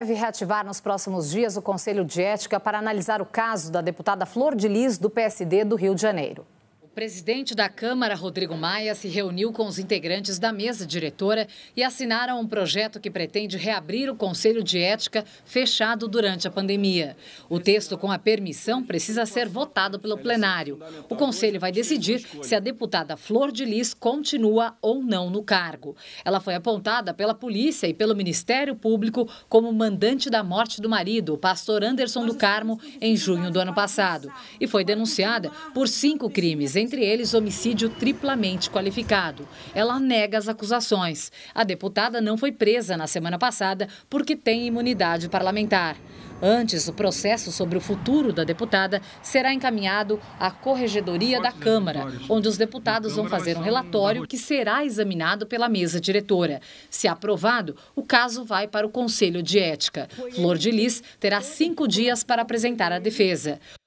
Deve reativar nos próximos dias o Conselho de Ética para analisar o caso da deputada Flor de Lis, do PSD do Rio de Janeiro presidente da Câmara, Rodrigo Maia, se reuniu com os integrantes da mesa diretora e assinaram um projeto que pretende reabrir o Conselho de Ética fechado durante a pandemia. O texto com a permissão precisa ser votado pelo plenário. O Conselho vai decidir se a deputada Flor de Lis continua ou não no cargo. Ela foi apontada pela polícia e pelo Ministério Público como mandante da morte do marido, o pastor Anderson do Carmo, em junho do ano passado, e foi denunciada por cinco crimes, em entre eles homicídio triplamente qualificado. Ela nega as acusações. A deputada não foi presa na semana passada porque tem imunidade parlamentar. Antes, o processo sobre o futuro da deputada será encaminhado à Corregedoria da Câmara, onde os deputados vão fazer um relatório que será examinado pela mesa diretora. Se aprovado, o caso vai para o Conselho de Ética. Flor de Lis terá cinco dias para apresentar a defesa.